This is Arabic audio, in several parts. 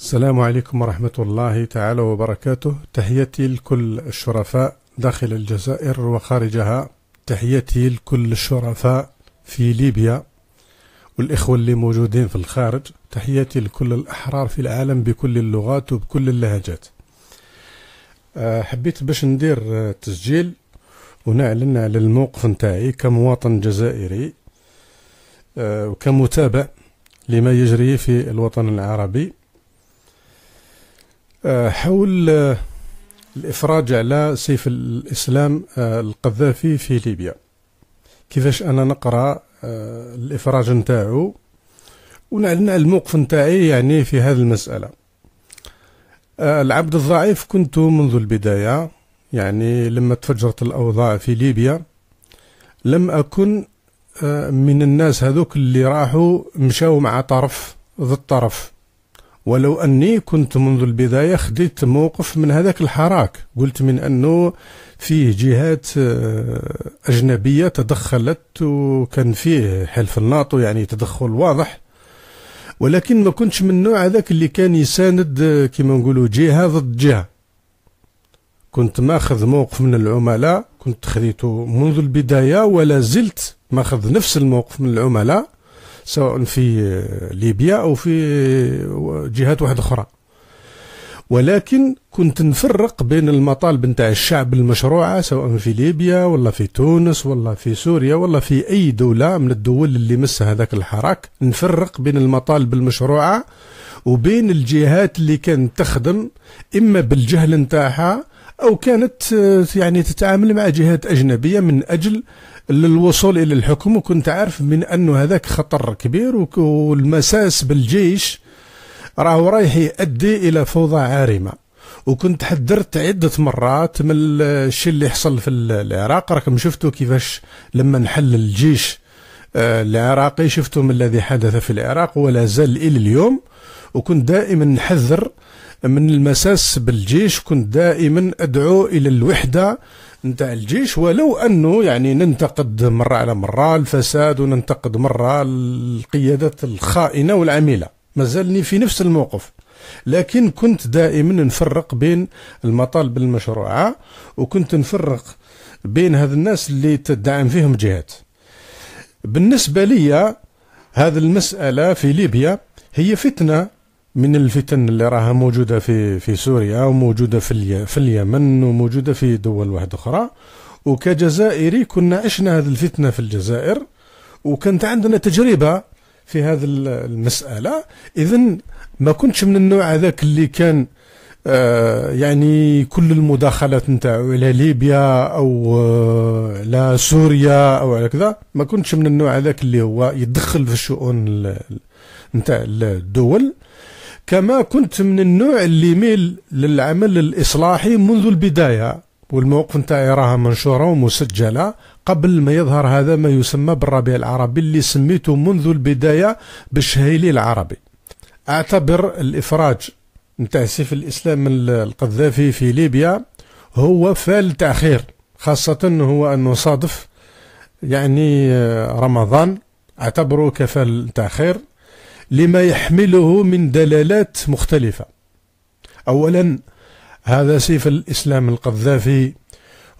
السلام عليكم ورحمة الله تعالى وبركاته تحياتي لكل الشرفاء داخل الجزائر وخارجها تحياتي لكل الشرفاء في ليبيا والإخوة اللي موجودين في الخارج تحياتي لكل الأحرار في العالم بكل اللغات وبكل اللهجات آه، حبيت باش ندير تسجيل ونعلن على الموقف نتاعي كمواطن جزائري آه، وكمتابع لما يجري في الوطن العربي آه، حول آه، الإفراج على سيف الإسلام آه، القذافي في ليبيا كيفاش أنا نقرأ الإفراج نتاعو ونعلن الموقف نتاعي يعني في هذه المسألة العبد الضعيف كنت منذ البداية يعني لما تفجرت الأوضاع في ليبيا لم أكن من الناس هذوك اللي راحوا مشاو مع طرف ضد طرف ولو أني كنت منذ البداية خديت موقف من هذاك الحراك قلت من أنه فيه جهات آه، أجنبية تدخلت وكان فيه حلف الناطو يعني تدخل واضح ولكن ما كنتش من النوع هذاك اللي كان يساند آه، كما نقولوا جهة ضد جهة كنت ماخذ موقف من العملاء كنت خذيته منذ البداية ولا زلت ماخذ نفس الموقف من العملاء سواء في آه، ليبيا أو في آه، جهات واحدة أخرى ولكن كنت نفرق بين المطالب نتاع الشعب المشروعة سواء في ليبيا ولا في تونس ولا في سوريا ولا في أي دولة من الدول اللي مس هذاك الحراك نفرق بين المطالب المشروعة وبين الجهات اللي كانت تخدم إما بالجهل نتاعها أو كانت آه، يعني تتعامل مع جهات أجنبية من أجل للوصول إلى الحكم وكنت عارف من أنه هذاك خطر كبير والمساس بالجيش راه رايح يؤدي إلى فوضى عارمة وكنت حذرت عدة مرات من الشيء اللي حصل في العراق راكم شفتوا كيفاش لما نحل الجيش آه، العراقي شفتم الذي حدث في العراق ولا زال إلى اليوم وكنت دائما نحذر من المساس بالجيش كنت دائما أدعو إلى الوحدة نتاع الجيش ولو انه يعني ننتقد مره على مره الفساد وننتقد مره القيادات الخائنه والعميله مازالني في نفس الموقف لكن كنت دائما نفرق بين المطالب المشروعه وكنت نفرق بين هذ الناس اللي تدعم فيهم جهات بالنسبه لي هذه المساله في ليبيا هي فتنه من الفتن اللي راها موجوده في في سوريا وموجوده في في اليمن وموجوده في دول واحده اخرى وكجزائري كنا عشنا هذه الفتنه في الجزائر وكانت عندنا تجربه في هذه المساله اذا ما كنتش من النوع هذاك اللي كان آه يعني كل المداخلات نتاعو على ليبيا او على آه سوريا او على كذا ما كنتش من النوع هذاك اللي هو يدخل في الشؤون نتاع الدول كما كنت من النوع اللي يميل للعمل الإصلاحي منذ البداية والموقف نتاعي راها منشورة ومسجلة قبل ما يظهر هذا ما يسمى بالربيع العربي اللي سميته منذ البداية بالشهيلي العربي أعتبر الإفراج نتاع سيف الإسلام القذافي في ليبيا هو فعل تأخير خاصة هو أنه صادف يعني آه، رمضان اعتبره كفعل تأخير لما يحمله من دلالات مختلفة أولا هذا سيف الإسلام القذافي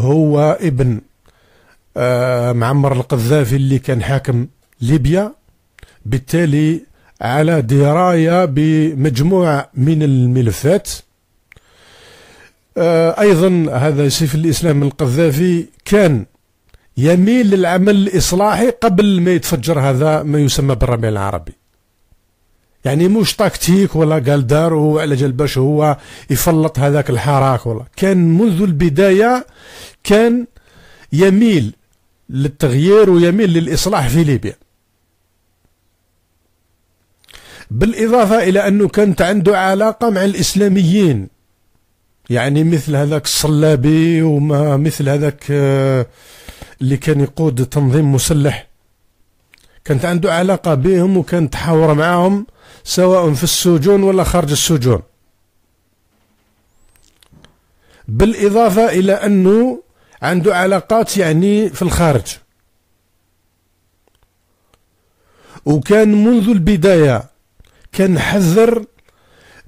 هو ابن آه، معمر القذافي اللي كان حاكم ليبيا بالتالي على دراية بمجموعة من الملفات آه، أيضا هذا سيف الإسلام القذافي كان يميل للعمل الإصلاحي قبل ما يتفجر هذا ما يسمى بالربيع العربي يعني مش تكتيك ولا قال دارو على جال باش هو يفلط هذاك الحراك ولا كان منذ البداية كان يميل للتغيير ويميل للإصلاح في ليبيا بالإضافة إلى أنه كانت عنده علاقة مع الإسلاميين يعني مثل هذاك الصلابي وما مثل هذاك آه، اللي كان يقود تنظيم مسلح كانت عنده علاقة بهم وكان تحاور معهم سواء في السجون ولا خارج السجون بالإضافة إلى أنه عنده علاقات يعني في الخارج وكان منذ البداية كان حذر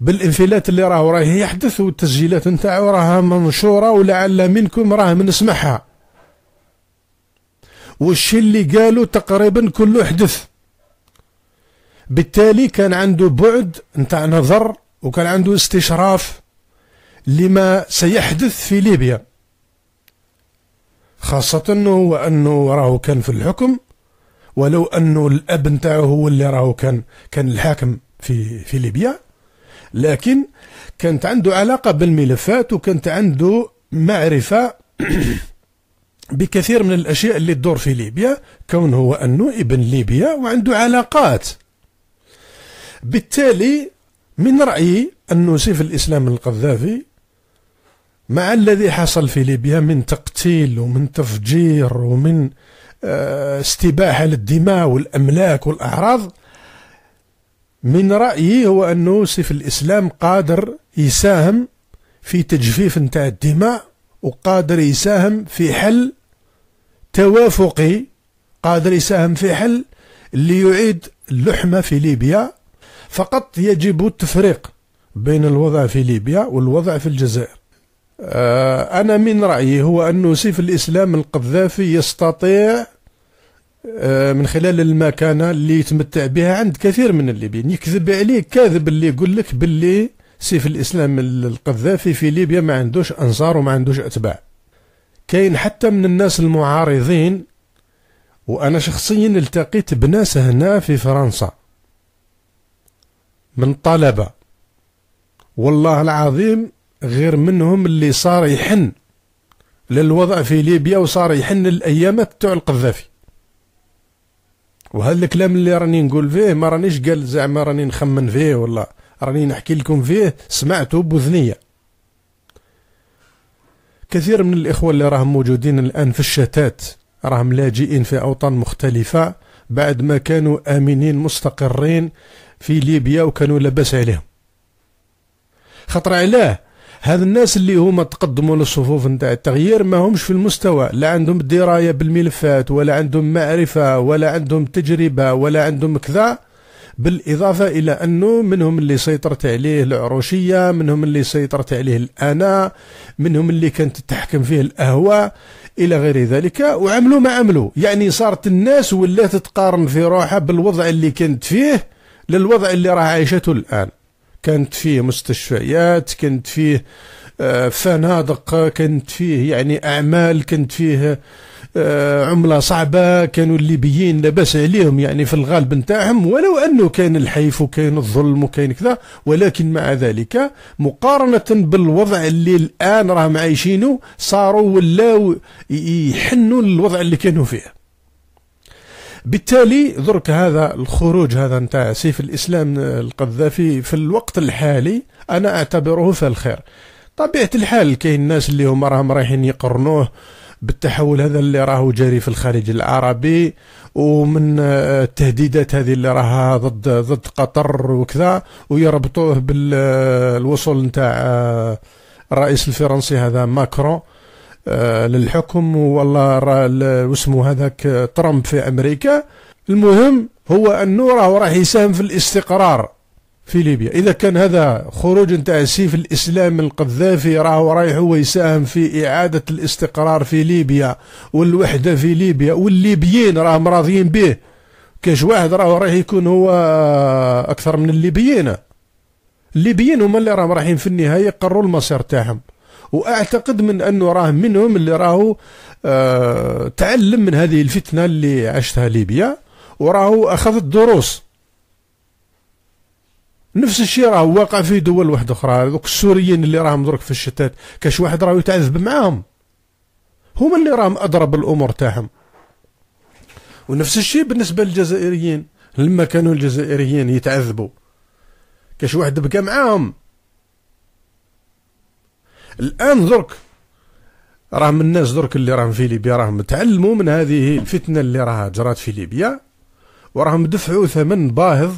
بالانفلات اللي راهو راه يحدث والتسجيلات نتاعو راها منشورة ولعل منكم راه منسمعها والشي اللي قالوا تقريبا كله حدث بالتالي كان عنده بعد نتاع نظر وكان عنده استشراف لما سيحدث في ليبيا خاصة أنه أنه راهو كان في الحكم ولو أنه الأب نتاعو هو اللي راهو كان كان الحاكم في في ليبيا لكن كانت عنده علاقة بالملفات وكانت عنده معرفة بكثير من الأشياء اللي تدور في ليبيا كون هو أنه ابن ليبيا وعنده علاقات بالتالي من رأيي أن نسيف الإسلام القذافي مع الذي حصل في ليبيا من تقتيل ومن تفجير ومن آه، استباحة للدماء والأملاك والأعراض من رأيي هو أن سيف الإسلام قادر يساهم في تجفيف نتاع الدماء وقادر يساهم في حل توافقي قادر يساهم في حل ليعيد اللحمة في ليبيا فقط يجب التفريق بين الوضع في ليبيا والوضع في الجزائر آه، أنا من رأيي هو أن سيف الإسلام القذافي يستطيع آه، من خلال المكانة اللي يتمتع بها عند كثير من الليبيين يكذب عليه كاذب اللي يقول لك باللي سيف الإسلام القذافي في ليبيا ما عندوش أنصار وما عندوش أتباع كاين حتى من الناس المعارضين وأنا شخصيا التقيت بناس هنا في فرنسا من الطلبة والله العظيم غير منهم اللي صار يحن للوضع في ليبيا وصار يحن الأيام تاع القذافي وهذا الكلام اللي راني نقول فيه ما رانيش قال زعما راني نخمن فيه ولا راني نحكي لكم فيه سمعته بوذنية كثير من الإخوة اللي راهم موجودين الآن في الشتات راهم لاجئين في أوطان مختلفة بعد ما كانوا آمنين مستقرين في ليبيا وكانوا لاباس عليهم خطر علاه هاد الناس اللي هما تقدموا للصفوف نتاع التغيير ما همش في المستوى لا عندهم دراية بالملفات ولا عندهم معرفة ولا عندهم تجربة ولا عندهم كذا بالإضافة إلى أنه منهم اللي سيطرت عليه العروشية منهم اللي سيطرت عليه الأنا منهم اللي كانت تحكم فيه الأهواء إلى غير ذلك وعملوا ما عملوا يعني صارت الناس ولات تقارن في روحها بالوضع اللي كانت فيه للوضع اللي راه عايشته الآن كانت فيه مستشفيات كانت فيه آه، فنادق كانت فيه يعني أعمال كانت فيه آه، عملة صعبة كانوا الليبيين لاباس عليهم يعني في الغالب نتاعهم ولو أنه كان الحيف وكان الظلم وكان كذا ولكن مع ذلك مقارنة بالوضع اللي الآن راهم عايشينه صاروا ولاو يحنوا للوضع اللي كانوا فيه بالتالي درك هذا الخروج هذا نتاع سيف الاسلام القذافي في الوقت الحالي انا اعتبره فالخير طبيعه الحال كاين الناس اللي هما راهم رايحين يقرنوه بالتحول هذا اللي راهو جاري في الخارج العربي ومن آه، التهديدات هذه اللي راها ضد ضد قطر وكذا ويربطوه بالوصول نتاع آه، الرئيس الفرنسي هذا ماكرون آه، للحكم والله راه واسمو هذاك آه، ترامب في امريكا المهم هو انه راه راح يساهم في الاستقرار في ليبيا اذا كان هذا خروج نتاع سيف الاسلام القذافي راهو رايح هو يساهم في اعاده الاستقرار في ليبيا والوحده في ليبيا والليبيين راهم راضيين به كاش واحد راهو رايح يكون هو آه، اكثر من الليبيين الليبيين هما اللي راهم رايحين في النهايه يقروا المصير تاعهم واعتقد من انه راه منهم اللي راهو آه تعلم من هذه الفتنه اللي عاشتها ليبيا وراهو اخذت دروس نفس الشيء راه واقع في دول واحده اخرى دوك السوريين اللي راهم درك في الشتات كاش واحد راهو يتعذب معاهم هما اللي راهم اضرب الامور تاعهم ونفس الشيء بالنسبه للجزائريين لما كانوا الجزائريين يتعذبوا كاش واحد بقى معاهم الان درك راهم الناس درك اللي راهم في ليبيا راهم تعلموا من هذه الفتنه اللي راها جرات في ليبيا وراهم دفعوا ثمن باهظ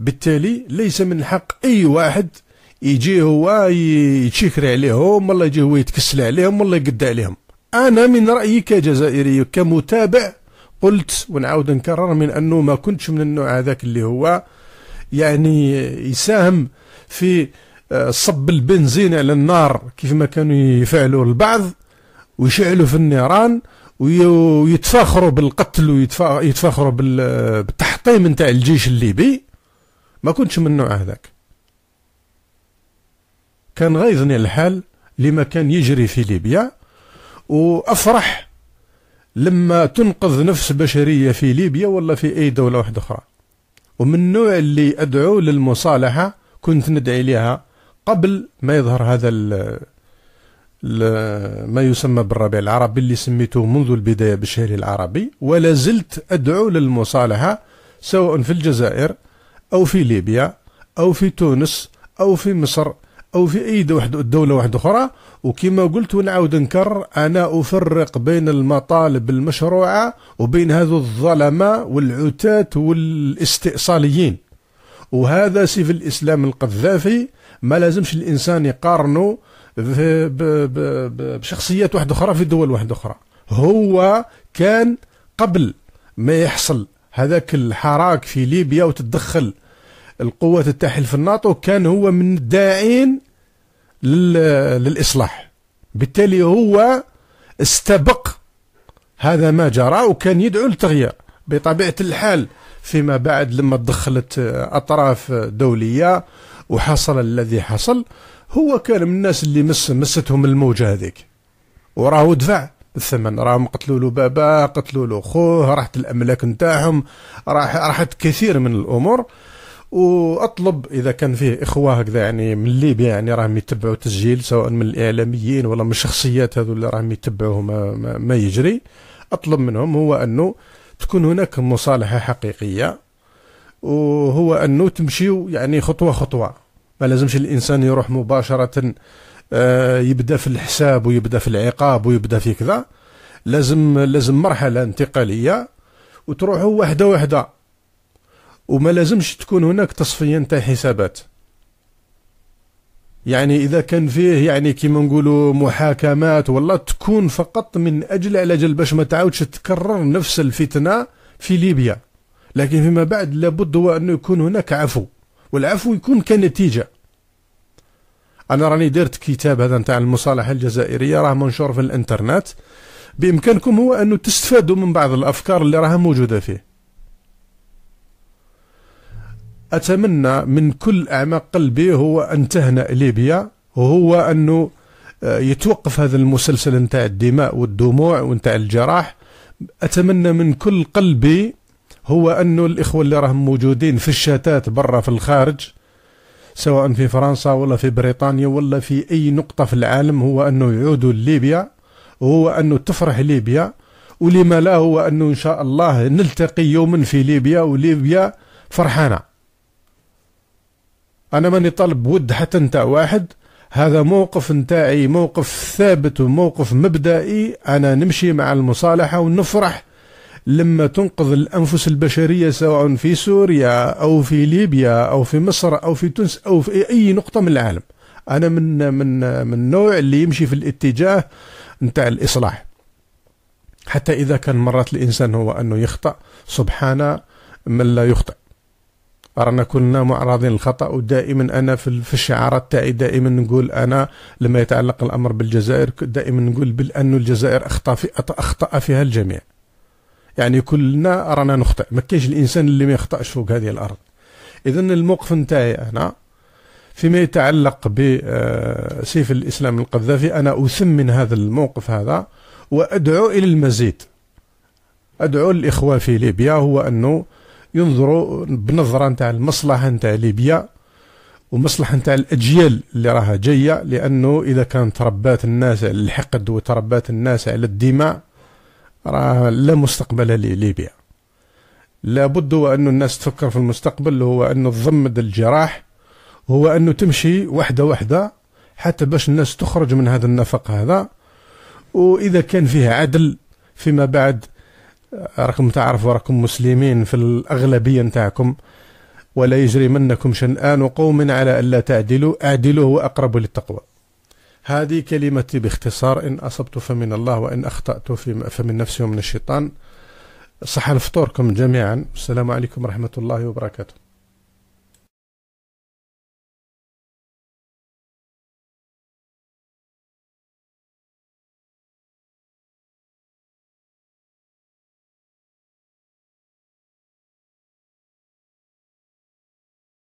بالتالي ليس من حق اي واحد يجي هو يتشكري عليهم والله يجي هو يتكسل عليهم والله يقد عليهم انا من رايي كجزائري كمتابع قلت ونعاود نكرر من انه ما كنتش من النوع هذاك اللي هو يعني يساهم في صب البنزين على النار كيف ما كانوا يفعلوا البعض ويشعلوا في النيران ويتفاخروا بالقتل ويتفاخروا بالتحطيم نتاع الجيش الليبي ما كنتش من النوع هذاك كان غيظني الحال لما كان يجري في ليبيا وافرح لما تنقذ نفس بشريه في ليبيا ولا في اي دوله واحده اخرى ومن النوع اللي ادعو للمصالحه كنت ندعي لها قبل ما يظهر هذا الـ الـ ما يسمى بالربيع العربي اللي سميته منذ البداية بالشهر العربي ولا زلت أدعو للمصالحة سواء في الجزائر أو في ليبيا أو في تونس أو في مصر أو في أي دولة واحدة أخرى وكما قلت ونعاود نكرر أنا أفرق بين المطالب المشروعة وبين هذو الظلمة والعتات والاستئصاليين وهذا سيف الإسلام القذافي ما لازمش الانسان يقارنه بشخصيات واحده اخرى في دول واحده اخرى هو كان قبل ما يحصل هذاك الحراك في ليبيا وتتدخل القوات التاحل في الناتو كان هو من الداعين للاصلاح بالتالي هو استبق هذا ما جرى وكان يدعو للتغيير بطبيعه الحال فيما بعد لما تدخلت اطراف دوليه وحصل الذي حصل هو كان من الناس اللي مس مستهم الموجه هذيك وراه دفع الثمن راهم قتلوا له بابا قتلوا له خوه راحت الاملاك نتاعهم راح راحت كثير من الامور واطلب اذا كان فيه اخوه هكذا يعني من ليبيا يعني راهم يتبعوا تسجيل سواء من الاعلاميين ولا من الشخصيات هذو اللي راهم يتبعوا ما, ما, ما يجري اطلب منهم هو انه تكون هناك مصالحه حقيقيه وهو انه تمشيو يعني خطوه خطوه ما لازمش الانسان يروح مباشره آه، يبدا في الحساب ويبدا في العقاب ويبدا في كذا لازم لازم مرحله انتقاليه وتروحوا وحده وحده وما لازمش تكون هناك تصفيه نتاع حسابات يعني اذا كان فيه يعني كيما نقولوا محاكمات والله تكون فقط من اجل على جل باش ما تعاودش تكرر نفس الفتنه في ليبيا لكن فيما بعد لابد هو أنه يكون هناك عفو والعفو يكون كنتيجة أنا راني درت كتاب هذا نتاع المصالحة الجزائرية راه منشور في الانترنت بإمكانكم هو أنه تستفادوا من بعض الأفكار اللي راها موجودة فيه أتمنى من كل أعماق قلبي هو أن تهنأ ليبيا وهو أنه آه، يتوقف هذا المسلسل نتاع الدماء والدموع ونتاع الجراح أتمنى من كل قلبي هو أنه الإخوة اللي راهم موجودين في الشتات برا في الخارج سواء في فرنسا ولا في بريطانيا ولا في أي نقطة في العالم هو أنه يعودوا لليبيا وهو أنه تفرح ليبيا ولما لا هو أنه إن شاء الله نلتقي يوما في ليبيا وليبيا فرحانة أنا ماني طالب ود حتى نتاع واحد هذا موقف نتاعي موقف ثابت وموقف مبدئي أنا نمشي مع المصالحة ونفرح لما تنقذ الأنفس البشرية سواء في سوريا أو في ليبيا أو في مصر أو في تونس أو في أي نقطة من العالم أنا من من من النوع اللي يمشي في الاتجاه نتاع الإصلاح حتى إذا كان مرات الإنسان هو أنه يخطأ سبحان من لا يخطئ رانا كلنا معرضين للخطا ودائما انا في الشعارات تاعي دائما نقول انا لما يتعلق الامر بالجزائر دائما نقول بان الجزائر اخطا في اخطا فيها الجميع يعني كلنا رانا نخطئ ما كاينش الانسان اللي ما يخطاش فوق هذه الارض اذا الموقف نتاعي انا فيما يتعلق بسيف آه، الاسلام القذافي انا اثمن هذا الموقف هذا وادعو الى المزيد ادعو الاخوه في ليبيا هو انه ينظروا بنظره نتاع المصلحه نتاع ليبيا ومصلحه نتاع الاجيال اللي راها جايه لانه اذا كانت تربات الناس على الحقد وتربات الناس على الدماء راه لا مستقبل لليبيا لابد وأن الناس تفكر في المستقبل هو أن تضمد الجراح هو أنه تمشي واحدة واحدة حتى باش الناس تخرج من هذا النفق هذا وإذا كان فيه عدل فيما بعد راكم تعرفوا راكم مسلمين في الأغلبية نتاعكم ولا يجرمنكم شنآن قوم على ألا تعدلوا اعدلوا هو أقرب للتقوى هذه كلمتي باختصار إن أصبت فمن الله وإن أخطأت فمن نفسي ومن الشيطان صح فطوركم جميعا والسلام عليكم ورحمة الله وبركاته